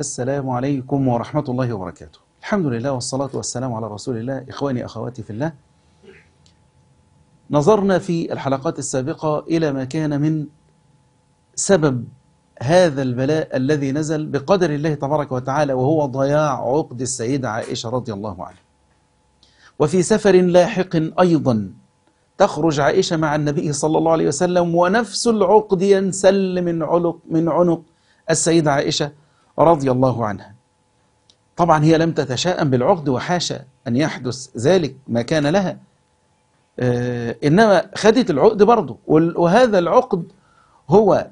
السلام عليكم ورحمة الله وبركاته الحمد لله والصلاة والسلام على رسول الله إخواني أخواتي في الله نظرنا في الحلقات السابقة إلى ما كان من سبب هذا البلاء الذي نزل بقدر الله تبارك وتعالى وهو ضياع عقد السيدة عائشة رضي الله عنها وفي سفر لاحق أيضا تخرج عائشة مع النبي صلى الله عليه وسلم ونفس العقد ينسل من عنق من عنق السيدة عائشة رضي الله عنها طبعا هي لم تتشاءم بالعقد وحاشا أن يحدث ذلك ما كان لها آه، إنما خدت العقد برضه وهذا العقد هو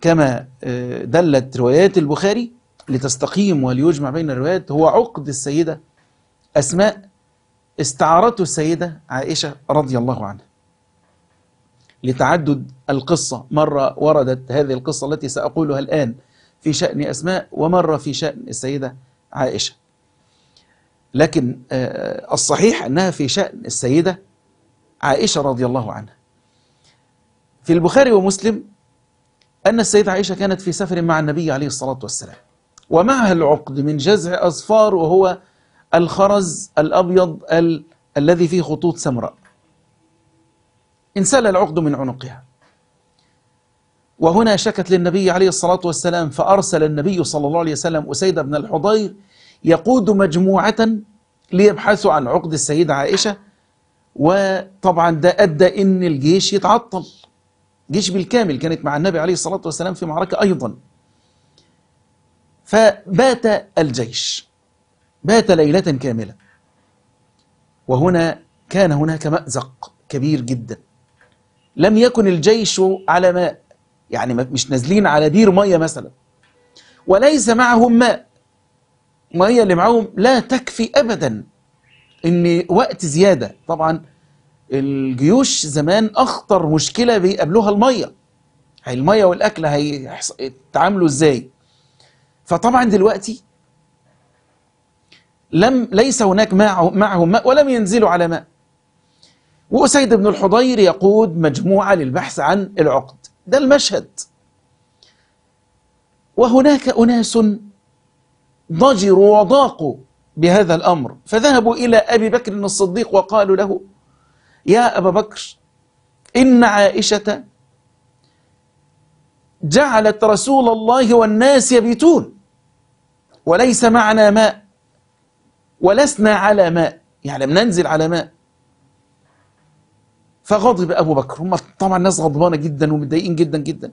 كما آه، دلت روايات البخاري لتستقيم وليجمع بين الروايات هو عقد السيدة أسماء استعارته السيدة عائشة رضي الله عنها لتعدد القصة مرة وردت هذه القصة التي سأقولها الآن في شأن أسماء ومرة في شأن السيدة عائشة لكن آه، الصحيح أنها في شأن السيدة عائشة رضي الله عنها في البخاري ومسلم أن السيدة عائشة كانت في سفر مع النبي عليه الصلاة والسلام ومعها العقد من جزع أصفار وهو الخرز الأبيض ال الذي فيه خطوط سمراء انسل العقد من عنقها وهنا شكت للنبي عليه الصلاة والسلام فأرسل النبي صلى الله عليه وسلم أسيد بن الحضير يقود مجموعة ليبحثوا عن عقد السيدة عائشة وطبعا ده أدى إن الجيش يتعطل جيش بالكامل كانت مع النبي عليه الصلاة والسلام في معركة أيضا فبات الجيش بات ليلة كاملة وهنا كان هناك مأزق كبير جدا لم يكن الجيش على ماء يعني مش نازلين على دير مية مثلا وليس معهم ماء المية اللي معاهم لا تكفي أبدا إن وقت زيادة طبعا الجيوش زمان أخطر مشكلة بيقابلوها المية هي المية والأكل هيتعاملوا إزاي فطبعا دلوقتي لم ليس هناك معهم ماء ولم ينزلوا على ماء وأسيد بن الحضير يقود مجموعة للبحث عن العقد ده المشهد وهناك أناس ضجروا وضاقوا بهذا الأمر فذهبوا إلى أبي بكر الصديق وقالوا له يا أبا بكر إن عائشة جعلت رسول الله والناس يبيتون وليس معنا ماء ولسنا على ماء يعني لم ننزل على ماء فغضب أبو بكر هم طبعا الناس غضبانة جدا ومتضايقين جدا جدا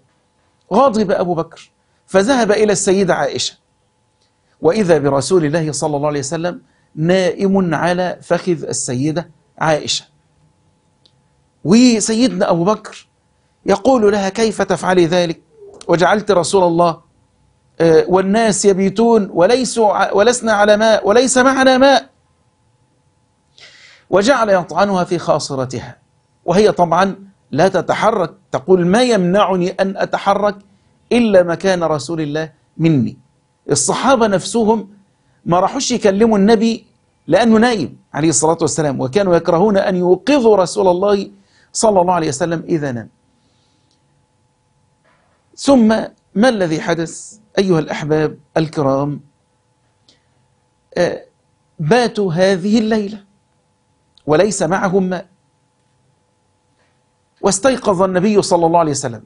غضب أبو بكر فذهب إلى السيدة عائشة وإذا برسول الله صلى الله عليه وسلم نائم على فخذ السيدة عائشة وسيدنا أبو بكر يقول لها كيف تفعلي ذلك وجعلت رسول الله آه، والناس يبيتون وليسوا ولسنا على ماء وليس معنا ماء وجعل يطعنها في خاصرتها وهي طبعا لا تتحرك تقول ما يمنعني أن أتحرك إلا مكان رسول الله مني الصحابة نفسهم ما راحوش يكلموا النبي لأنه نايم عليه الصلاة والسلام وكانوا يكرهون أن يوقظوا رسول الله صلى الله عليه وسلم إذا نام ثم ما الذي حدث أيها الأحباب الكرام آه، باتوا هذه الليلة وليس معهم ماء واستيقظ النبي صلى الله عليه وسلم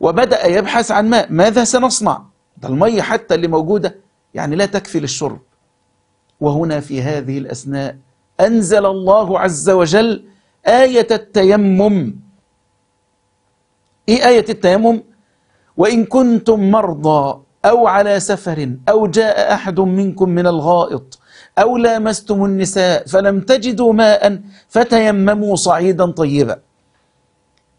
وبدأ يبحث عن ماء ماذا سنصنع ده المية حتى اللي موجودة يعني لا تكفي للشرب وهنا في هذه الأثناء أنزل الله عز وجل آية التيمم إيه آية التيمم؟ وإن كنتم مرضى أو على سفر أو جاء أحد منكم من الغائط أو لامستم النساء فلم تجدوا ماء فتيمموا صعيدا طيبا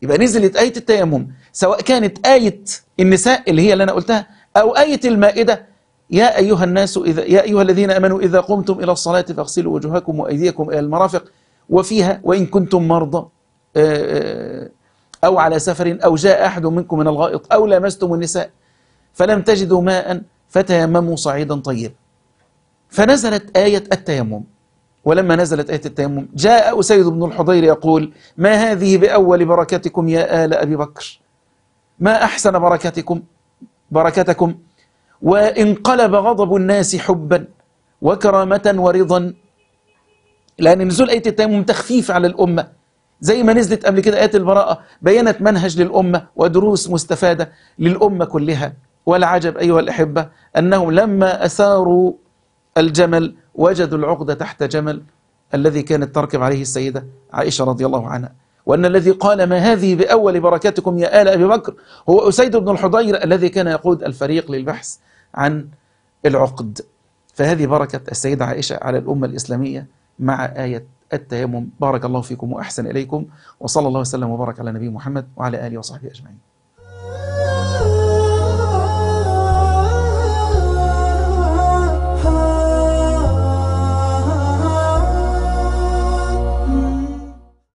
يبقى نزلت آية التيمم سواء كانت آية النساء اللي هي اللي أنا قلتها أو آية المائدة يا أيها الناس إذا يا أيها الذين آمنوا إذا قمتم إلى الصلاة فاغسلوا وجوهكم وأيديكم إلى المرافق وفيها وإن كنتم مرضى آه، آه، أو على سفر أو جاء أحد منكم من الغائط أو لامستم النساء فلم تجدوا ماء فتيمموا صعيدا طيبا فنزلت آية التيمم ولما نزلت آية التيمم جاء أسيد بن الحضير يقول ما هذه بأول بركتكم يا آل أبي بكر ما أحسن بركتكم بركتكم وانقلب غضب الناس حبا وكرامة ورضا لأن نزول آية التيمم تخفيف على الأمة زي ما نزلت قبل كده آية البراءة بينت منهج للأمة ودروس مستفادة للأمة كلها والعجب أيها الأحبة أنهم لما أثاروا الجمل وجدوا العقدة تحت جمل الذي كانت تركب عليه السيدة عائشة رضي الله عنها وأن الذي قال ما هذه بأول بركاتكم يا آل أبي بكر هو أسيد بن الحضير الذي كان يقود الفريق للبحث عن العقد فهذه بركة السيدة عائشة على الأمة الإسلامية مع آية التيمم بارك الله فيكم وأحسن إليكم وصلى الله وسلم وبارك على نبي محمد وعلى آله وصحبه أجمعين